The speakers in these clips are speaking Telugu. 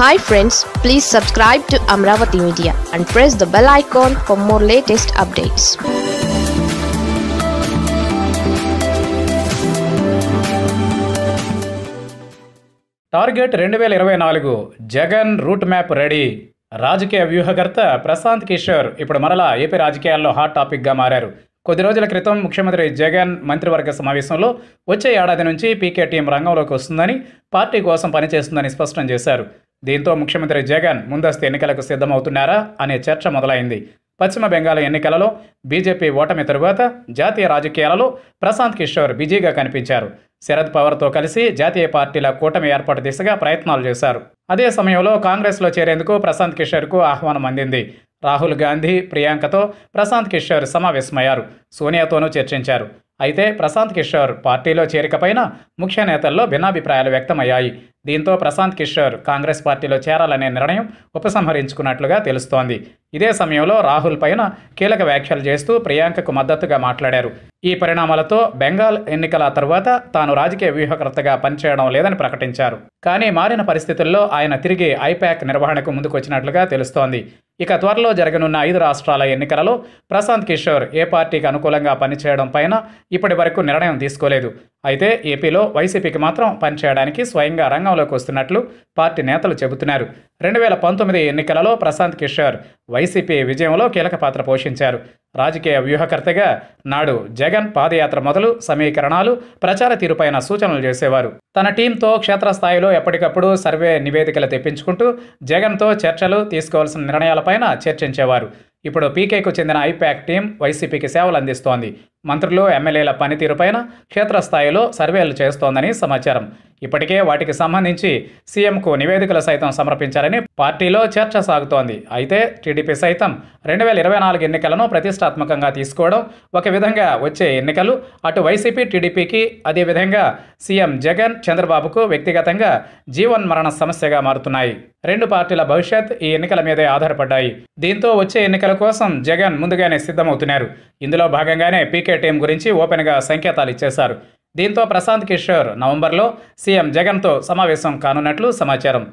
hi friends please subscribe to Amaravati media and press the bell icon for more latest updates target రెండు వేల ఇరవై నాలుగు జగన్ రూట్ మ్యాప్ రెడీ రాజకీయ వ్యూహకర్త ప్రశాంత్ కిషోర్ ఇప్పుడు మరలా ఏపీ రాజకీయాల్లో హాట్ టాపిక్గా మారారు కొద్ది రోజుల క్రితం ముఖ్యమంత్రి జగన్ మంత్రివర్గ సమావేశంలో వచ్చే ఏడాది నుంచి పీకే టీం రంగంలోకి వస్తుందని పార్టీ కోసం పనిచేస్తుందని స్పష్టం చేశారు దీంతో ముఖ్యమంత్రి జగన్ ముందస్తు ఎన్నికలకు సిద్ధమవుతున్నారా అనే చర్చ మొదలైంది పశ్చిమ బెంగాల్ ఎన్నికలలో బీజేపీ ఓటమి తరువాత జాతీయ రాజకీయాలలో ప్రశాంత్ కిషోర్ బిజీగా కనిపించారు శరద్ పవర్తో కలిసి జాతీయ పార్టీల కూటమి ఏర్పాటు దిశగా ప్రయత్నాలు చేశారు అదే సమయంలో కాంగ్రెస్లో చేరేందుకు ప్రశాంత్ కిషోర్కు ఆహ్వానం అందింది రాహుల్ గాంధీ ప్రియాంకతో ప్రశాంత్ కిషోర్ సమావేశమయ్యారు సోనియాతోనూ చర్చించారు అయితే ప్రశాంత్ కిషోర్ పార్టీలో చేరికపైన ముఖ్య నేతల్లో భిన్నాభిప్రాయాలు వ్యక్తమయ్యాయి దీంతో ప్రశాంత్ కిషోర్ కాంగ్రెస్ పార్టీలో చేరాలనే నిర్ణయం ఉపసంహరించుకున్నట్లుగా తెలుస్తోంది ఇదే సమయంలో రాహుల్ పైన కీలక వ్యాఖ్యలు చేస్తూ ప్రియాంకకు మద్దతుగా మాట్లాడారు ఈ పరిణామాలతో బెంగాల్ ఎన్నికల తర్వాత తాను రాజకీయ వ్యూహకర్తగా పనిచేయడం లేదని ప్రకటించారు కానీ మారిన పరిస్థితుల్లో ఆయన తిరిగి ఐపాక్ నిర్వహణకు ముందుకొచ్చినట్లుగా తెలుస్తోంది ఇక త్వరలో జరగనున్న ఐదు రాష్ట్రాల ఎన్నికలలో ప్రశాంత్ కిషోర్ ఏ పార్టీకి అనుకూలంగా పనిచేయడం పైన ఇప్పటి వరకు నిర్ణయం తీసుకోలేదు అయితే ఏపీలో వైసీపీకి మాత్రం పనిచేయడానికి స్వయంగా రంగంలోకి వస్తున్నట్లు పార్టీ నేతలు చెబుతున్నారు రెండు వేల పంతొమ్మిది ఎన్నికలలో ప్రశాంత్ కిషోర్ వైసీపీ విజయంలో కీలక పాత్ర పోషించారు రాజకీయ వ్యూహకర్తగా నాడు జగన్ పాదయాత్ర మొదలు సమీకరణాలు ప్రచార తీరుపైన సూచనలు చేసేవారు తన టీంతో క్షేత్రస్థాయిలో ఎప్పటికప్పుడు సర్వే నివేదికలు తెప్పించుకుంటూ జగన్తో చర్చలు తీసుకోవాల్సిన నిర్ణయాలపైన చర్చించేవారు ఇప్పుడు పీకేకు చెందిన ఐప్యాక్ టీం వైసీపీకి సేవలు అందిస్తోంది మంత్రులు ఎమ్మెల్యేల పనితీరుపైన క్షేత్రస్థాయిలో సర్వేలు చేస్తోందని సమాచారం ఇప్పటికే వాటికి సంబంధించి సీఎంకు నివేదికలు సైతం సమర్పించారని పార్టీలో చర్చ సాగుతోంది అయితే టీడీపీ సైతం రెండు వేల ఇరవై నాలుగు ఎన్నికలను ప్రతిష్టాత్మకంగా తీసుకోవడం ఒక విధంగా వచ్చే ఎన్నికలు అటు వైసీపీ టీడీపీకి అదేవిధంగా సీఎం జగన్ చంద్రబాబుకు వ్యక్తిగతంగా జీవన్ మరణ సమస్యగా మారుతున్నాయి రెండు పార్టీల భవిష్యత్ ఈ ఎన్నికల మీదే ఆధారపడ్డాయి దీంతో వచ్చే ఎన్నికల కోసం జగన్ ముందుగానే సిద్ధమవుతున్నారు ఇందులో భాగంగానే పీకే టీఎం గురించి ఓపెన్గా సంకేతాలు ఇచ్చేశారు దీంతో ప్రశాంత్ కిషోర్ నవంబర్లో సీఎం జగన్తో సమావేశం కానున్నట్లు సమాచారం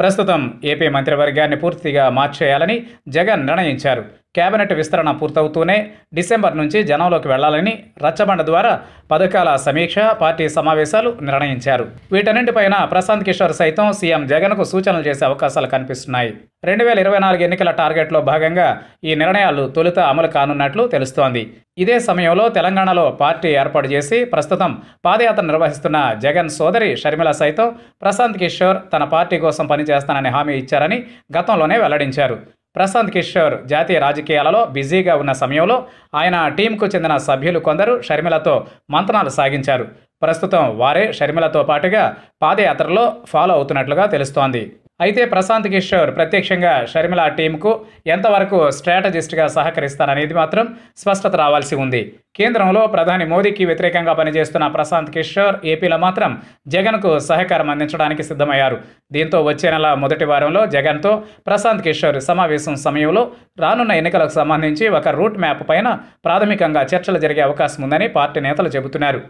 ప్రస్తుతం ఏపీ మంత్రివర్గాన్ని పూర్తిగా మార్చేయాలని జగన్ నిర్ణయించారు కేబినెట్ విస్తరణ పూర్తవుతూనే డిసెంబర్ నుంచి జనంలోకి వెళ్లాలని రచ్చబండ ద్వారా పథకాల సమీక్ష పార్టీ సమావేశాలు నిర్ణయించారు వీటన్నింటిపైన ప్రశాంత్ కిషోర్ సైతం సీఎం జగన్కు సూచనలు చేసే అవకాశాలు కనిపిస్తున్నాయి రెండు వేల ఇరవై నాలుగు ఎన్నికల టార్గెట్లో భాగంగా ఈ నిర్ణయాలు తొలుత అమలు కానున్నట్లు తెలుస్తోంది ఇదే సమయంలో తెలంగాణలో పార్టీ ఏర్పాటు చేసి ప్రస్తుతం పాదయాత్ర నిర్వహిస్తున్న జగన్ సోదరి షర్మిల సైతం ప్రశాంత్ కిషోర్ తన పార్టీ కోసం పనిచేస్తానని హామీ ఇచ్చారని గతంలోనే వెల్లడించారు ప్రశాంత్ కిషోర్ జాతీయ రాజకీయాలలో బిజీగా ఉన్న సమయంలో ఆయన టీంకు చెందిన సభ్యులు కొందరు షర్మిలతో మంతనాలు సాగించారు ప్రస్తుతం వారే షర్మిలతో పాటుగా పాదయాత్రలో ఫాలో అవుతున్నట్లుగా తెలుస్తోంది అయితే ప్రశాంత్ కిషోర్ ప్రత్యక్షంగా షర్మిల టీంకు ఎంతవరకు స్ట్రాటజిస్ట్గా సహకరిస్తారనేది మాత్రం స్పష్టత రావాల్సి ఉంది కేంద్రంలో ప్రధాని మోదీకి వ్యతిరేకంగా పనిచేస్తున్న ప్రశాంత్ కిషోర్ ఏపీలో మాత్రం జగన్కు సహకారం అందించడానికి సిద్ధమయ్యారు దీంతో వచ్చే నెల మొదటి వారంలో జగన్తో ప్రశాంత్ కిషోర్ సమావేశం సమయంలో రానున్న ఎన్నికలకు సంబంధించి ఒక రూట్ మ్యాప్ పైన ప్రాథమికంగా చర్చలు జరిగే అవకాశం ఉందని పార్టీ నేతలు చెబుతున్నారు